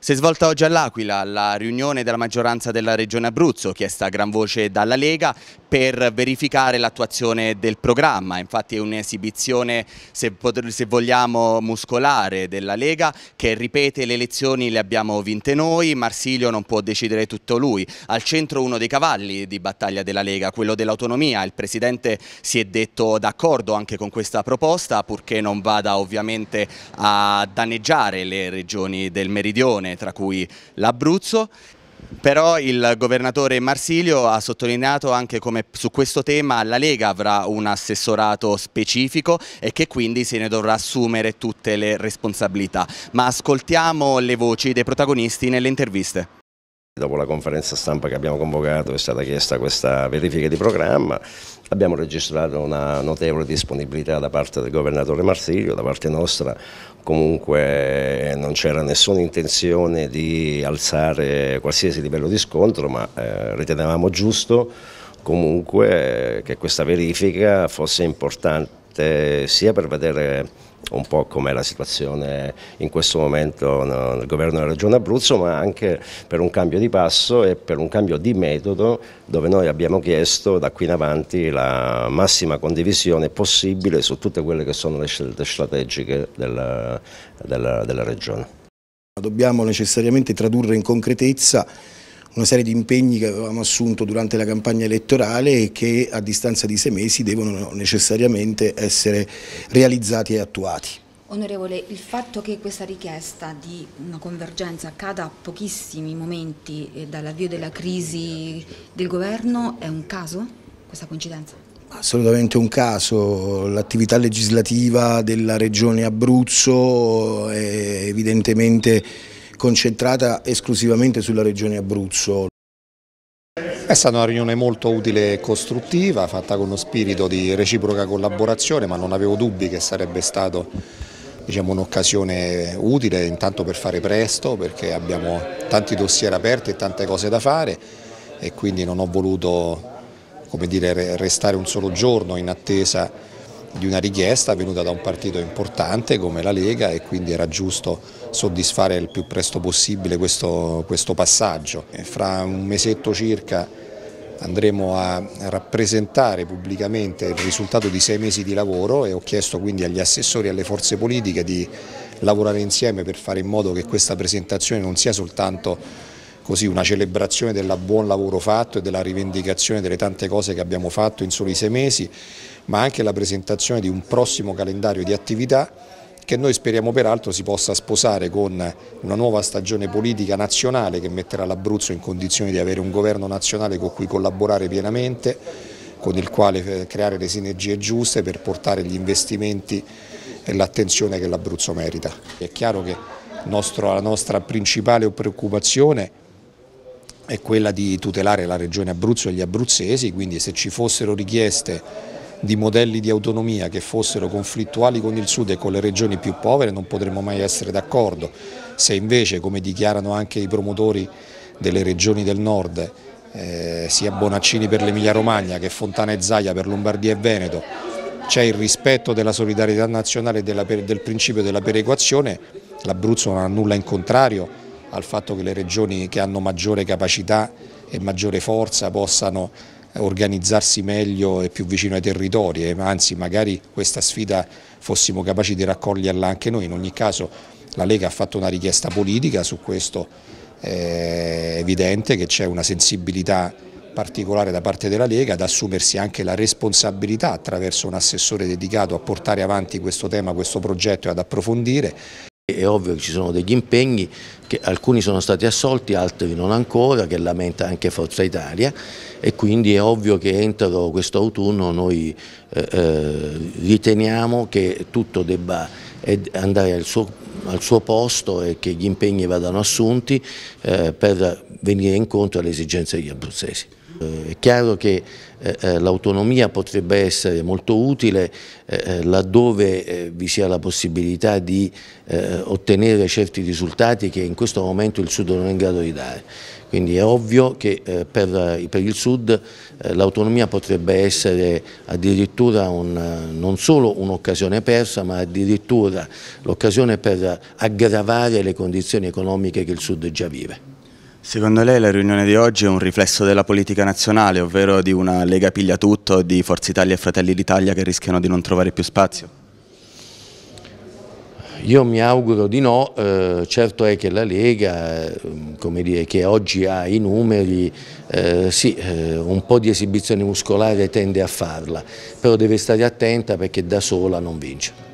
Si è svolta oggi all'Aquila la riunione della maggioranza della regione Abruzzo, chiesta a gran voce dalla Lega, per verificare l'attuazione del programma, infatti è un'esibizione se, se, vogliamo muscolare della Lega che ripete le elezioni le abbiamo vinte noi, Marsilio non può decidere tutto lui, al centro uno dei cavalli di battaglia della Lega, quello dell'autonomia, il Presidente si è detto d'accordo anche con questa proposta purché non vada ovviamente a danneggiare le regioni del meridione tra cui l'Abruzzo però il governatore Marsilio ha sottolineato anche come su questo tema la Lega avrà un assessorato specifico e che quindi se ne dovrà assumere tutte le responsabilità. Ma ascoltiamo le voci dei protagonisti nelle interviste. Dopo la conferenza stampa che abbiamo convocato è stata chiesta questa verifica di programma Abbiamo registrato una notevole disponibilità da parte del governatore Marsiglio, da parte nostra comunque eh, non c'era nessuna intenzione di alzare qualsiasi livello di scontro, ma eh, ritenevamo giusto comunque eh, che questa verifica fosse importante queste, sia per vedere un po' com'è la situazione in questo momento nel governo della Regione Abruzzo, ma anche per un cambio di passo e per un cambio di metodo dove noi abbiamo chiesto da qui in avanti la massima condivisione possibile su tutte quelle che sono le scelte strategiche della, della, della Regione. Dobbiamo necessariamente tradurre in concretezza una serie di impegni che avevamo assunto durante la campagna elettorale e che a distanza di sei mesi devono necessariamente essere realizzati e attuati. Onorevole, il fatto che questa richiesta di una convergenza accada a pochissimi momenti eh, dall'avvio della crisi del governo è un caso? Questa coincidenza? Assolutamente un caso, l'attività legislativa della regione Abruzzo è evidentemente concentrata esclusivamente sulla regione Abruzzo. È stata una riunione molto utile e costruttiva, fatta con uno spirito di reciproca collaborazione, ma non avevo dubbi che sarebbe stata diciamo, un'occasione utile intanto per fare presto, perché abbiamo tanti dossier aperti e tante cose da fare e quindi non ho voluto dire, restare un solo giorno in attesa di una richiesta venuta da un partito importante come la Lega e quindi era giusto soddisfare il più presto possibile questo, questo passaggio. E fra un mesetto circa andremo a rappresentare pubblicamente il risultato di sei mesi di lavoro e ho chiesto quindi agli assessori e alle forze politiche di lavorare insieme per fare in modo che questa presentazione non sia soltanto così una celebrazione del buon lavoro fatto e della rivendicazione delle tante cose che abbiamo fatto in soli sei mesi, ma anche la presentazione di un prossimo calendario di attività che noi speriamo peraltro si possa sposare con una nuova stagione politica nazionale che metterà l'Abruzzo in condizione di avere un governo nazionale con cui collaborare pienamente, con il quale eh, creare le sinergie giuste per portare gli investimenti e l'attenzione che l'Abruzzo merita. È chiaro che la nostra principale preoccupazione è quella di tutelare la regione Abruzzo e gli abruzzesi, quindi se ci fossero richieste di modelli di autonomia che fossero conflittuali con il Sud e con le regioni più povere non potremmo mai essere d'accordo. Se invece, come dichiarano anche i promotori delle regioni del Nord, eh, sia Bonaccini per l'Emilia-Romagna che Fontana e Zaia per Lombardia e Veneto, c'è il rispetto della solidarietà nazionale e della, del principio della perequazione, l'Abruzzo non ha nulla in contrario al fatto che le regioni che hanno maggiore capacità e maggiore forza possano eh, organizzarsi meglio e più vicino ai territori, eh, anzi magari questa sfida fossimo capaci di raccoglierla anche noi. In ogni caso la Lega ha fatto una richiesta politica, su questo eh, è evidente che c'è una sensibilità particolare da parte della Lega ad assumersi anche la responsabilità attraverso un assessore dedicato a portare avanti questo tema, questo progetto e ad approfondire. È ovvio che ci sono degli impegni che alcuni sono stati assolti, altri non ancora, che lamenta anche Forza Italia e quindi è ovvio che entro quest'autunno noi eh, eh, riteniamo che tutto debba eh, andare al suo, al suo, posto e che gli impegni vadano assunti eh, per venire incontro alle esigenze degli abruzzesi. Eh, è chiaro che eh, eh, l'autonomia potrebbe essere molto utile laddove vi sia la possibilità di ottenere certi risultati che in questo momento il Sud non è in grado di dare. Quindi è ovvio che per, il Sud l'autonomia potrebbe essere addirittura un, non solo un'occasione persa ma addirittura l'occasione per aggravare le condizioni economiche che il Sud già vive. Secondo lei la riunione di oggi è un riflesso della politica nazionale, ovvero di una Lega Piglia Tutto, di Forza Italia e Fratelli d'Italia che rischiano di non trovare più spazio? Io mi auguro di no, eh, certo è che la Lega, eh, dire, che oggi ha i numeri, eh, sì, eh, un po' di esibizione muscolare tende a farla, però deve stare attenta perché da sola non vince.